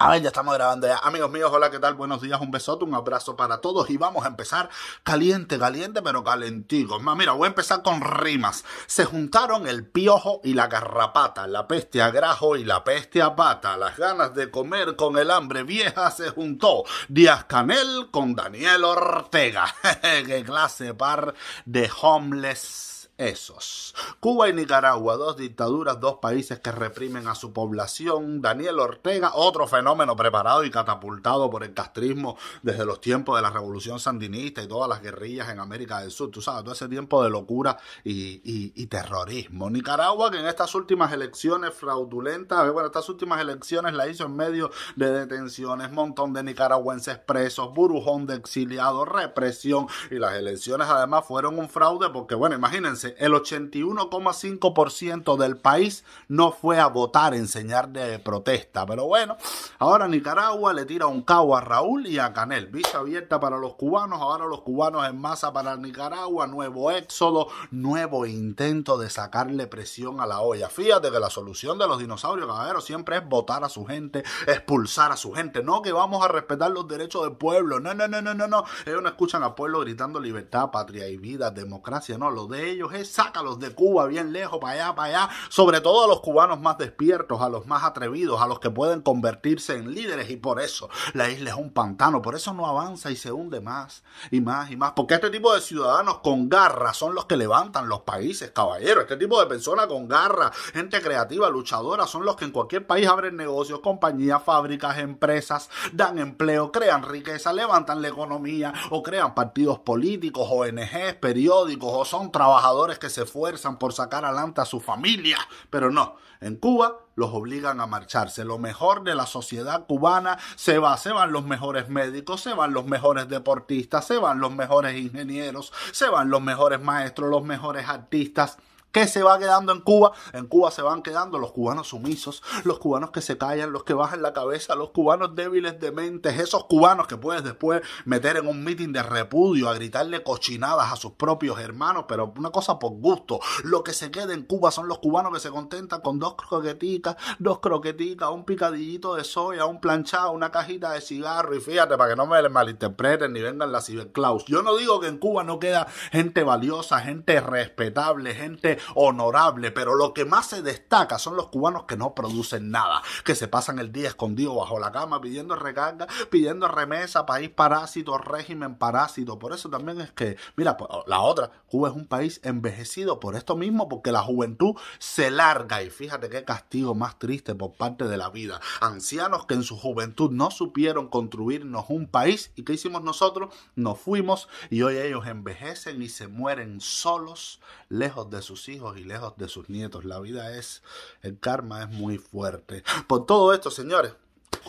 A ver, ya estamos grabando ya. Amigos míos, hola, ¿qué tal? Buenos días, un besote, un abrazo para todos y vamos a empezar caliente, caliente, pero calentico. Más, mira, voy a empezar con rimas. Se juntaron el piojo y la garrapata, la peste a grajo y la peste a pata, las ganas de comer con el hambre vieja se juntó Díaz Canel con Daniel Ortega. ¡Qué clase par de homeless! esos. Cuba y Nicaragua, dos dictaduras, dos países que reprimen a su población. Daniel Ortega, otro fenómeno preparado y catapultado por el castrismo desde los tiempos de la revolución sandinista y todas las guerrillas en América del Sur. Tú sabes, todo ese tiempo de locura y, terrorismo. Nicaragua, que en estas últimas elecciones fraudulentas, eh, bueno, estas últimas elecciones la hizo en medio de detenciones, montón de nicaragüenses presos, burujón de exiliados, represión. Y las elecciones además fueron un fraude porque, bueno, imagínense el 81,5% del país no fue a votar en señal de protesta. Pero bueno, ahora Nicaragua le tira un cabo a Raúl y a Canel. Visa abierta para los cubanos, ahora los cubanos en masa para Nicaragua, nuevo éxodo, nuevo intento de sacarle presión a la olla. Fíjate que la solución de los dinosaurios, caballeros, siempre es votar a su gente, expulsar a su gente. No que vamos a respetar los derechos del pueblo. No, no, no, no, no, no. Ellos no escuchan al pueblo gritando libertad, patria y vida, democracia. No, lo de ellos es sácalos de Cuba bien lejos, para allá, para allá, sobre todo a los cubanos más despiertos, a los más atrevidos, a los que pueden convertirse en líderes y por eso la isla es un pantano, por eso no avanza y se hunde más y más y más, porque este tipo de ciudadanos con garra son los que levantan los países, caballero, este tipo de personas con garra, gente creativa, luchadora, son los que en cualquier país abren negocios, compañías, fábricas, empresas, dan empleo, crean riqueza, levantan la economía o crean partidos políticos, ONGs, periódicos o son trabajadores que se esfuerzan por sacar adelante a su familia. Pero no, en Cuba los obligan a marcharse. Lo mejor de la sociedad cubana se va. Se van los mejores médicos, se van los mejores deportistas, se van los mejores ingenieros, se van los mejores maestros, los mejores artistas. ¿Qué se va quedando en Cuba? En Cuba se van quedando los cubanos sumisos, los cubanos que se callan, los que bajan la cabeza, los cubanos débiles de mentes, esos cubanos que puedes después meter en un mitin de repudio a gritarle cochinadas a sus propios hermanos, pero una cosa por gusto. Lo que se queda en Cuba son los cubanos que se contentan con dos croqueticas, dos croqueticas, un picadillito de soya, un planchado, una cajita de cigarro y fíjate para que no me malinterpreten ni vengan la ciberclaus. Yo no digo que en Cuba no queda gente valiosa, gente respetable, gente honorable, pero lo que más se destaca son los cubanos que no producen nada, que se pasan el día escondidos bajo la cama pidiendo recarga, pidiendo remesa, país parásito, régimen parásito. Por eso también es que, mira, pues, la otra, Cuba es un país envejecido por esto mismo, porque la juventud se larga y fíjate qué castigo más triste por parte de la vida. Ancianos que en su juventud no supieron construirnos un país y que hicimos nosotros? Nos fuimos y hoy ellos envejecen y se mueren solos, lejos de sus hijos hijos y lejos de sus nietos. La vida es, el karma es muy fuerte. Por todo esto, señores,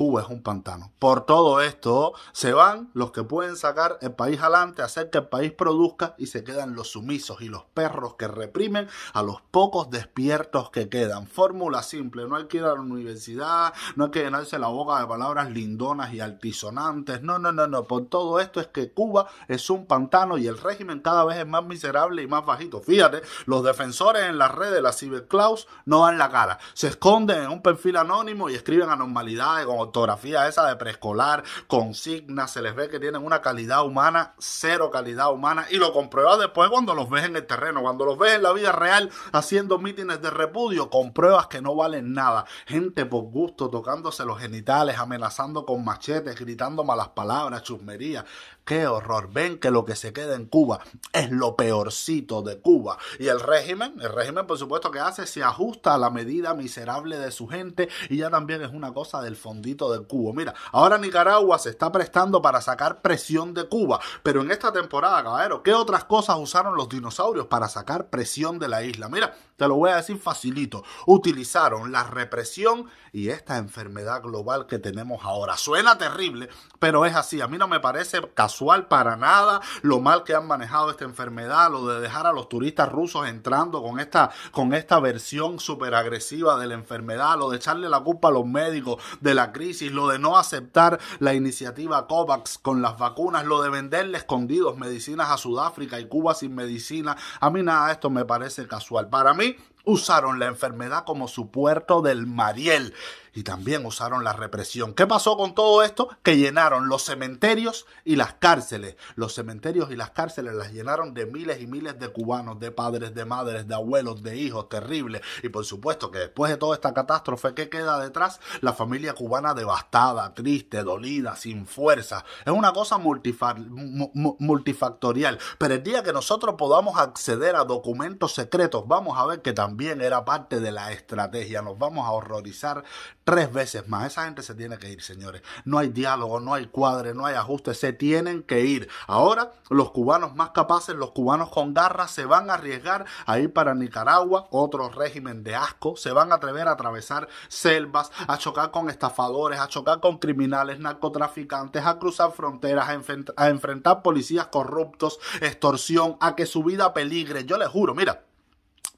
Cuba es un pantano. Por todo esto se van los que pueden sacar el país adelante, hacer que el país produzca y se quedan los sumisos y los perros que reprimen a los pocos despiertos que quedan. Fórmula simple, no hay que ir a la universidad, no hay que llenarse la boca de palabras lindonas y altisonantes. No, no, no, no. Por todo esto es que Cuba es un pantano y el régimen cada vez es más miserable y más bajito. Fíjate, los defensores en las redes, de la ciberclaus, no dan la cara. Se esconden en un perfil anónimo y escriben anormalidades como fotografía esa de preescolar, consigna se les ve que tienen una calidad humana, cero calidad humana, y lo compruebas después cuando los ves en el terreno, cuando los ves en la vida real haciendo mítines de repudio, compruebas que no valen nada. Gente por gusto tocándose los genitales, amenazando con machetes, gritando malas palabras, chusmería. Qué horror. Ven que lo que se queda en Cuba es lo peorcito de Cuba. Y el régimen, el régimen por supuesto que hace, se ajusta a la medida miserable de su gente y ya también es una cosa del fondito del cubo, Mira, ahora Nicaragua se está prestando para sacar presión de Cuba, pero en esta temporada, caballero, ¿qué otras cosas usaron los dinosaurios para sacar presión de la isla? Mira, te lo voy a decir facilito. Utilizaron la represión y esta enfermedad global que tenemos ahora. Suena terrible, pero es así. A mí no me parece casual para nada lo mal que han manejado esta enfermedad, lo de dejar a los turistas rusos entrando con esta, con esta versión super agresiva de la enfermedad, lo de echarle la culpa a los médicos de la crisis, lo de no aceptar la iniciativa COVAX con las vacunas, lo de venderle escondidos medicinas a Sudáfrica y Cuba sin medicina. A mí nada de esto me parece casual. Para mí usaron la enfermedad como su puerto del Mariel y también usaron la represión. ¿Qué pasó con todo esto? Que llenaron los cementerios y las cárceles. Los cementerios y las cárceles las llenaron de miles y miles de cubanos, de padres, de madres, de abuelos, de hijos, terrible. Y por supuesto que después de toda esta catástrofe, ¿qué queda detrás? La familia cubana devastada, triste, dolida, sin fuerza. Es una cosa multifactorial. Pero el día que nosotros podamos acceder a documentos secretos, vamos a ver que también era parte de la estrategia. Nos vamos a horrorizar tres veces más. Esa gente se tiene que ir, señores. No hay diálogo, no hay cuadre, no hay ajuste, se tienen que ir. Ahora los cubanos más capaces, los cubanos con garra, se van a arriesgar a ir para Nicaragua, otro régimen de asco, se van a atrever a atravesar selvas, a chocar con estafadores, a chocar con criminales, narcotraficantes, a cruzar fronteras, a, a enfrentar policías corruptos, extorsión, a que su vida peligre. Yo les juro, mira.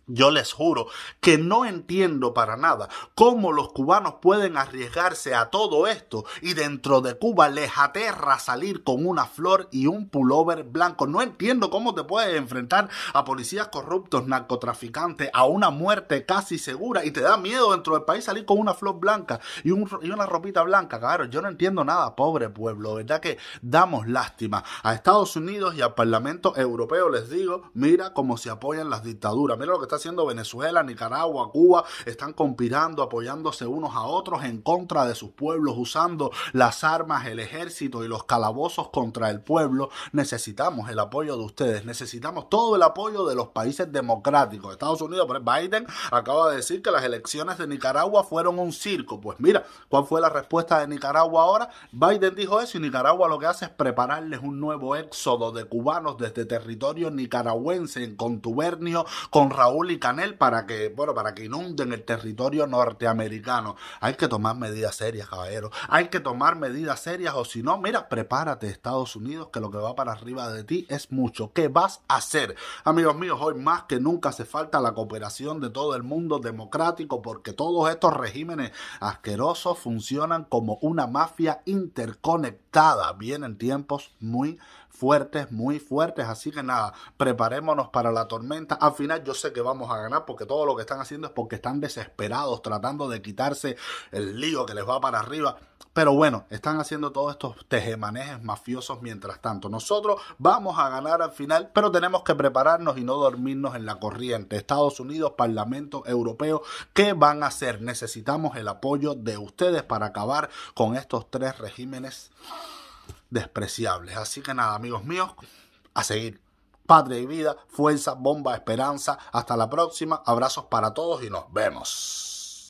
Yo les juro que no entiendo para nada cómo los cubanos pueden arriesgarse a todo esto y dentro de Cuba les aterra salir con una flor y un pullover blanco. No entiendo cómo te puedes enfrentar a policías corruptos, narcotraficantes, a una muerte casi segura y te da miedo dentro del país salir con una flor blanca y, una ropita blanca. Claro, yo no entiendo nada, pobre pueblo. ¿Verdad que damos lástima a Estados Unidos y al Parlamento Europeo? Les digo, mira cómo se apoyan las dictaduras. Mira lo que haciendo Venezuela, Nicaragua, Cuba, están conspirando, apoyándose unos a otros en contra de sus pueblos, usando las armas, el ejército y los calabozos contra el pueblo. Necesitamos el apoyo de ustedes, necesitamos todo el apoyo de los países democráticos. Estados Unidos, pues, Biden acaba de decir que las elecciones de Nicaragua fueron un circo. Pues mira, ¿cuál fue la respuesta de Nicaragua ahora? Biden dijo eso y Nicaragua lo que hace es prepararles un nuevo éxodo de cubanos desde territorio nicaragüense en contubernio con Raúl y Canel para que, bueno, para que inunden el territorio norteamericano. Hay que tomar medidas serias, caballero. Hay que tomar medidas serias o si no, mira, prepárate Estados Unidos que lo que va para arriba de ti es mucho. ¿Qué vas a hacer? Amigos míos, hoy más que nunca hace falta la cooperación de todo el mundo democrático porque todos estos regímenes asquerosos funcionan como una mafia interconectada. Vienen tiempos muy fuertes, muy fuertes. Así que nada, preparémonos para la tormenta. Al final yo sé que vamos a ganar porque todo lo que están haciendo es porque están desesperados, tratando de quitarse el lío que les va para arriba. Pero bueno, están haciendo todos estos tejemanejes mafiosos mientras tanto. Nosotros vamos a ganar al final, pero tenemos que prepararnos y no dormirnos en la corriente. Estados Unidos, Parlamento Europeo, ¿qué van a hacer? Necesitamos el apoyo de ustedes para acabar con estos tres regímenes despreciables. Así que nada, amigos míos, a seguir. Patria y vida, fuerza, bomba, esperanza. Hasta la próxima. Abrazos para todos y nos vemos.